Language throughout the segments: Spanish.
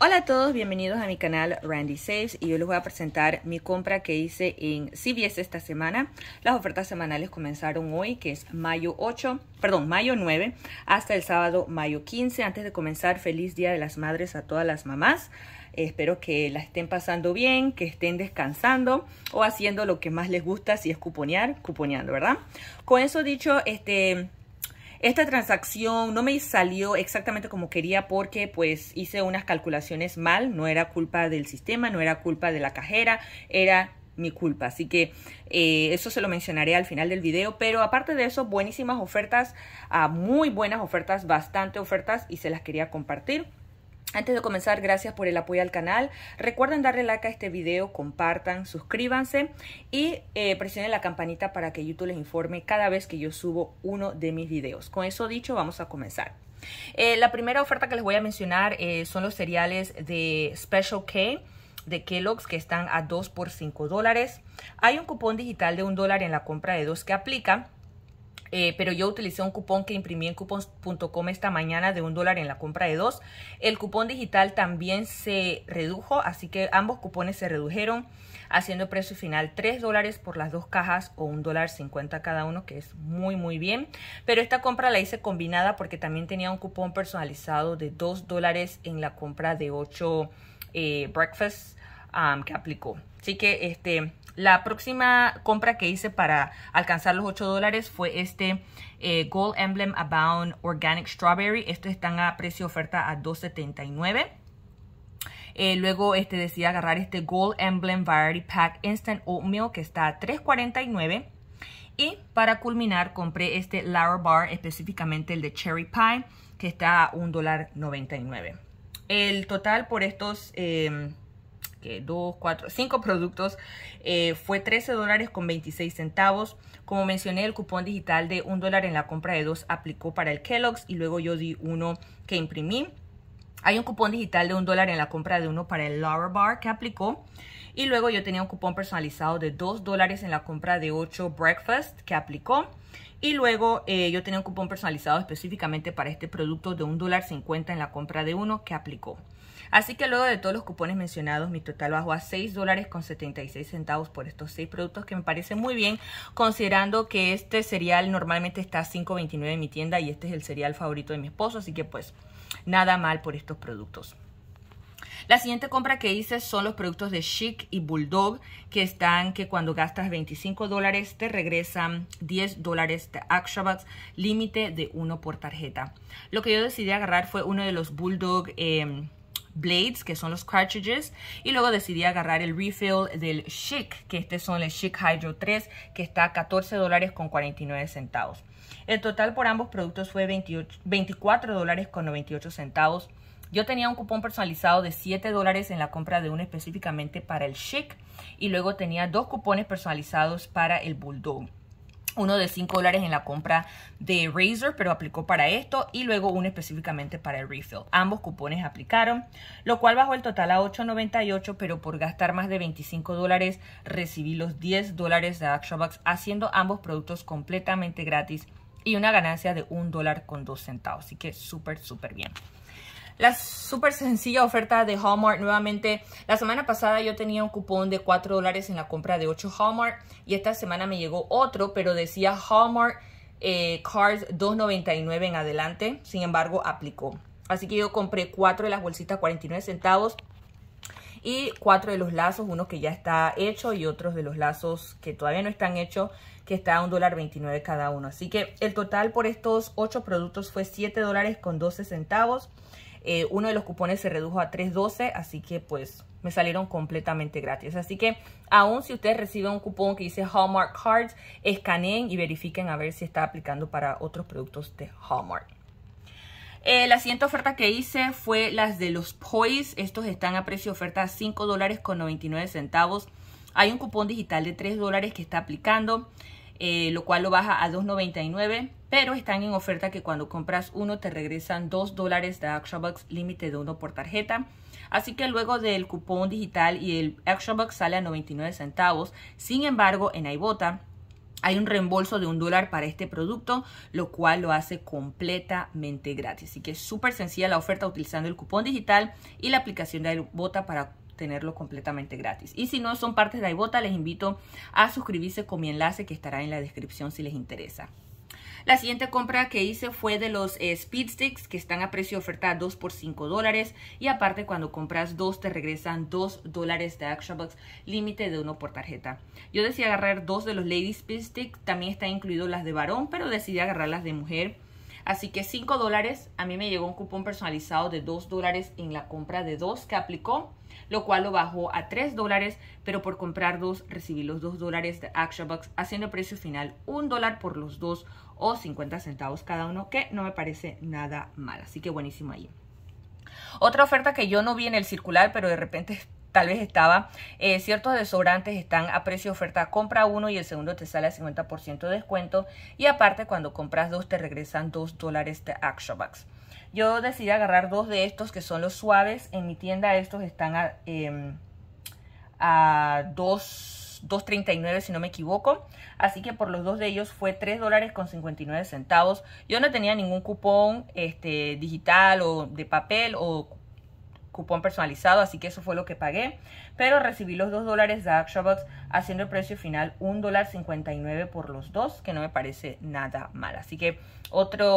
Hola a todos, bienvenidos a mi canal Randy Saves y yo les voy a presentar mi compra que hice en CVS esta semana. Las ofertas semanales comenzaron hoy, que es mayo 8, perdón, mayo 9 hasta el sábado mayo 15. Antes de comenzar, feliz Día de las Madres a todas las mamás. Espero que la estén pasando bien, que estén descansando o haciendo lo que más les gusta, si es cuponear, cuponeando, ¿verdad? Con eso dicho, este esta transacción no me salió exactamente como quería porque pues hice unas calculaciones mal, no era culpa del sistema, no era culpa de la cajera, era mi culpa. Así que eh, eso se lo mencionaré al final del video. Pero aparte de eso, buenísimas ofertas, ah, muy buenas ofertas, bastante ofertas y se las quería compartir. Antes de comenzar, gracias por el apoyo al canal. Recuerden darle like a este video, compartan, suscríbanse y eh, presionen la campanita para que YouTube les informe cada vez que yo subo uno de mis videos. Con eso dicho, vamos a comenzar. Eh, la primera oferta que les voy a mencionar eh, son los cereales de Special K de Kellogg's que están a 2 por 5 dólares. Hay un cupón digital de un dólar en la compra de dos que aplica. Eh, pero yo utilicé un cupón que imprimí en cupons.com esta mañana de un dólar en la compra de dos. El cupón digital también se redujo, así que ambos cupones se redujeron, haciendo precio final tres dólares por las dos cajas o un dólar cincuenta cada uno, que es muy muy bien. Pero esta compra la hice combinada porque también tenía un cupón personalizado de dos dólares en la compra de ocho eh, breakfasts que aplicó. Así que este, la próxima compra que hice para alcanzar los 8 dólares fue este eh, Gold Emblem Abound Organic Strawberry. Estos están a precio oferta a $2.79. Eh, luego este, decidí agarrar este Gold Emblem Variety Pack Instant Oatmeal que está a $3.49. Y para culminar compré este Larabar. Bar, específicamente el de Cherry Pie, que está a $1.99. El total por estos... Em, que 2, 4, 5 productos, eh, fue 13 dólares con 26 centavos. Como mencioné, el cupón digital de 1 dólar en la compra de dos aplicó para el Kellogg's y luego yo di uno que imprimí. Hay un cupón digital de 1 dólar en la compra de uno para el Laura Bar que aplicó. Y luego yo tenía un cupón personalizado de 2 dólares en la compra de 8 breakfast que aplicó. Y luego eh, yo tenía un cupón personalizado específicamente para este producto de dólar $1.50 en la compra de uno que aplicó. Así que luego de todos los cupones mencionados, mi total bajó a 6 dólares con 76 centavos por estos 6 productos que me parece muy bien considerando que este cereal normalmente está a 5.29 en mi tienda y este es el cereal favorito de mi esposo, así que pues nada mal por estos productos. La siguiente compra que hice son los productos de Chic y Bulldog, que están que cuando gastas 25 dólares te regresan 10 dólares de límite de uno por tarjeta. Lo que yo decidí agarrar fue uno de los Bulldog em, blades, que son los cartridges, y luego decidí agarrar el refill del Chic, que este son el Chic Hydro 3, que está a 14 dólares con 49 centavos. El total por ambos productos fue 28, dólares con 98 centavos. Yo tenía un cupón personalizado de 7 dólares en la compra de uno específicamente para el Chic y luego tenía dos cupones personalizados para el Bulldog uno de 5 dólares en la compra de Razer, pero aplicó para esto y luego uno específicamente para el refill. Ambos cupones aplicaron, lo cual bajó el total a 8.98, pero por gastar más de 25 dólares recibí los 10 dólares de ActionBox, haciendo ambos productos completamente gratis y una ganancia de un dólar con dos centavos. Así que súper, súper bien la súper sencilla oferta de Hallmark nuevamente. La semana pasada yo tenía un cupón de 4 dólares en la compra de 8 Hallmark y esta semana me llegó otro, pero decía Hallmark eh, Cards 2.99 en adelante. Sin embargo, aplicó. Así que yo compré 4 de las bolsitas 49 centavos y 4 de los lazos, uno que ya está hecho y otros de los lazos que todavía no están hechos, que está a un dólar 29 cada uno. Así que el total por estos 8 productos fue 7 dólares con 12 centavos. Eh, uno de los cupones se redujo a 3.12, así que pues me salieron completamente gratis. Así que aún si ustedes reciben un cupón que dice Hallmark Cards, escaneen y verifiquen a ver si está aplicando para otros productos de Hallmark. Eh, la siguiente oferta que hice fue las de los poys Estos están a precio de oferta 5 dólares con 99 centavos. Hay un cupón digital de 3 dólares que está aplicando. Eh, lo cual lo baja a 2.99, pero están en oferta que cuando compras uno te regresan 2 dólares de Action límite de uno por tarjeta. Así que luego del cupón digital y el Action sale a 99 centavos. Sin embargo, en Ibota hay un reembolso de un dólar para este producto, lo cual lo hace completamente gratis. Así que es súper sencilla la oferta utilizando el cupón digital y la aplicación de Ibota para tenerlo completamente gratis. Y si no son partes de iBota, les invito a suscribirse con mi enlace que estará en la descripción si les interesa. La siguiente compra que hice fue de los speedsticks eh, Speed Sticks que están a precio de oferta 2 por 5 dólares y aparte cuando compras dos te regresan 2 dólares de Action box límite de uno por tarjeta. Yo decidí agarrar dos de los Lady Speed también están incluido las de varón pero decidí agarrar las de mujer Así que 5 dólares, a mí me llegó un cupón personalizado de 2 dólares en la compra de 2 que aplicó, lo cual lo bajó a 3 dólares, pero por comprar dos recibí los 2 dólares de ActionBox, haciendo el precio final 1 dólar por los dos o 50 centavos cada uno, que no me parece nada mal. Así que buenísimo ahí. Otra oferta que yo no vi en el circular, pero de repente tal vez estaba. Eh, ciertos desobrantes están a precio de oferta, compra uno y el segundo te sale a 50% de descuento. Y aparte, cuando compras dos, te regresan 2 dólares de Action Bucks. Yo decidí agarrar dos de estos que son los suaves. En mi tienda estos están a, 2, em, 2.39 si no me equivoco. Así que por los dos de ellos fue 3 dólares con 59 centavos. Yo no tenía ningún cupón este, digital o de papel o cupón personalizado, así que eso fue lo que pagué. Pero recibí los 2 dólares de ActionBox, haciendo el precio final dólar $1.59 por los dos, que no me parece nada mal. Así que otra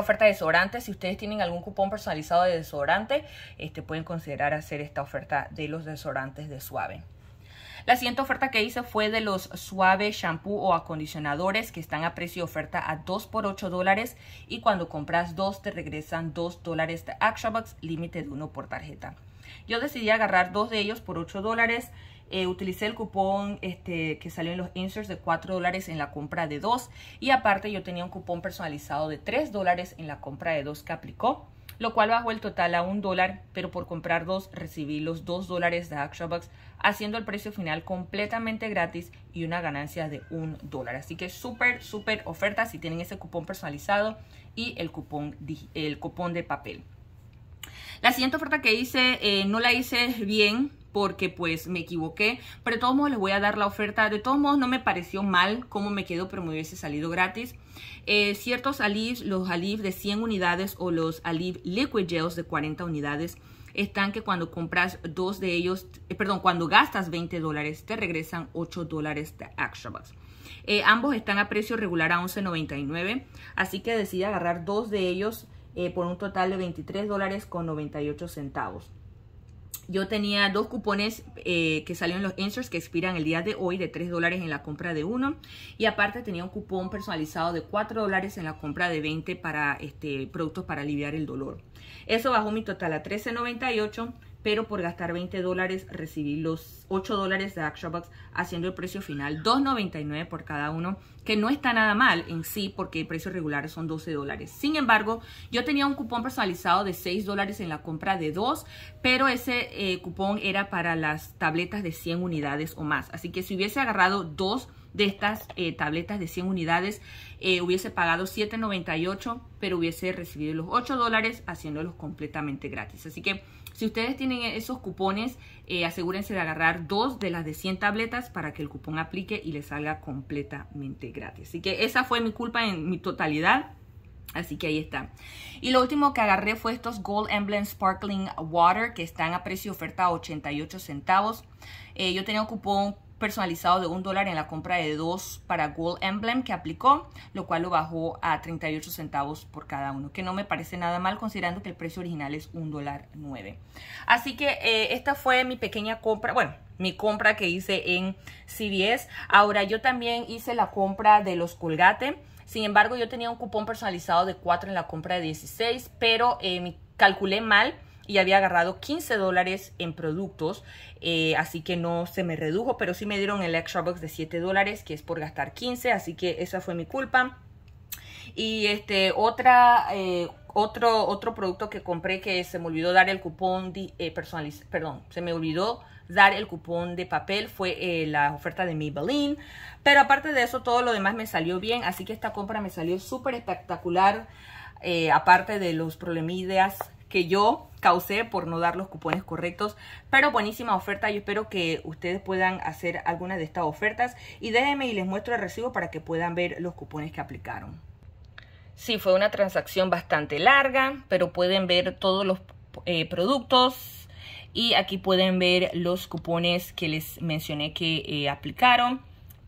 oferta de desodorante, si ustedes tienen algún cupón personalizado de desodorante, este, pueden considerar hacer esta oferta de los desodorantes de Suave. La siguiente oferta que hice fue de los suaves shampoo o acondicionadores que están a precio de oferta a 2 por 8 dólares y cuando compras dos te regresan 2 dólares de Action límite de uno por tarjeta. Yo decidí agarrar dos de ellos por 8 dólares. Eh, utilicé el cupón este, que salió en los inserts de 4 dólares en la compra de dos y aparte yo tenía un cupón personalizado de 3 dólares en la compra de dos que aplicó lo cual bajó el total a un dólar, pero por comprar dos recibí los dos dólares de ActionBox, haciendo el precio final completamente gratis y una ganancia de un dólar. Así que súper, súper oferta si tienen ese cupón personalizado y el cupón, el cupón de papel. La siguiente oferta que hice, eh, no la hice bien, porque pues me equivoqué, pero de todos modos les voy a dar la oferta, de todos modos no me pareció mal cómo me quedó, pero me hubiese salido gratis. Eh, ciertos Alif, los Alif de 100 unidades o los Aliv Liquid Gels de 40 unidades, están que cuando compras dos de ellos, eh, perdón, cuando gastas 20 dólares, te regresan 8 dólares de Extra Bucks. Eh, ambos están a precio regular a 11.99, así que decidí agarrar dos de ellos por un total de 23 dólares con 98 centavos. Yo tenía dos cupones eh, que salieron los Answers que expiran el día de hoy de 3 dólares en la compra de uno. Y aparte tenía un cupón personalizado de 4 dólares en la compra de 20 para este, productos para aliviar el dolor. Eso bajó mi total a 13.98 pero por gastar 20 dólares recibí los 8 dólares de Action Box haciendo el precio final 2.99 por cada uno, que no está nada mal en sí porque el precio regular son 12 dólares. Sin embargo, yo tenía un cupón personalizado de 6 dólares en la compra de dos, pero ese eh, cupón era para las tabletas de 100 unidades o más. Así que si hubiese agarrado dos de estas eh, tabletas de 100 unidades, eh, hubiese pagado 7.98, pero hubiese recibido los 8 dólares haciéndolos completamente gratis. Así que si ustedes tienen esos cupones, eh, asegúrense de agarrar dos de las de 100 tabletas para que el cupón aplique y les salga completamente gratis. Así que esa fue mi culpa en mi totalidad. Así que ahí está. Y lo último que agarré fue estos Gold Emblem Sparkling Water que están a precio de oferta a 88 centavos. yo tenía un cupón personalizado de un dólar en la compra de dos para Gold Emblem que aplicó, lo cual lo bajó a 38 centavos por cada uno, que no me parece nada mal considerando que el precio original es un dólar nueve Así que eh, esta fue mi pequeña compra, bueno, mi compra que hice en CVS. Ahora yo también hice la compra de los Colgate. Sin embargo, yo tenía un cupón personalizado de 4 en la compra de 16, pero eh, me calculé mal y había agarrado 15 dólares en productos, eh, así que no se me redujo, pero sí me dieron el extra box de 7 dólares, que es por gastar 15, así que esa fue mi culpa. Y este, otra, eh, otro, otro producto que compré que se me olvidó dar el cupón de, eh, perdón, se me olvidó dar el cupón de papel fue la oferta de Maybelline. Pero aparte de eso, todo lo demás me salió bien, así que esta compra me salió súper espectacular, aparte de los problemillas que yo causé por no dar los cupones correctos pero buenísima oferta yo espero que ustedes puedan hacer alguna de estas ofertas y déjenme y les muestro el recibo para que puedan ver los cupones que aplicaron Sí, fue una transacción bastante larga, pero pueden ver todos los eh, productos y aquí pueden ver los cupones que les mencioné que eh, aplicaron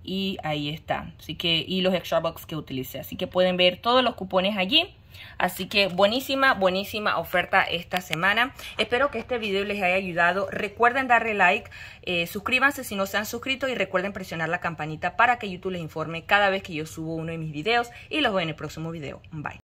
y ahí está. Así que y los extra box que utilicé. Así que pueden ver todos los cupones allí. Así que buenísima, buenísima oferta esta semana. Espero que este video les haya ayudado. Recuerden darle like, eh, suscríbanse si no se han suscrito y recuerden presionar la campanita para que YouTube les informe cada vez que yo subo uno de mis videos y los veo en el próximo video. Bye.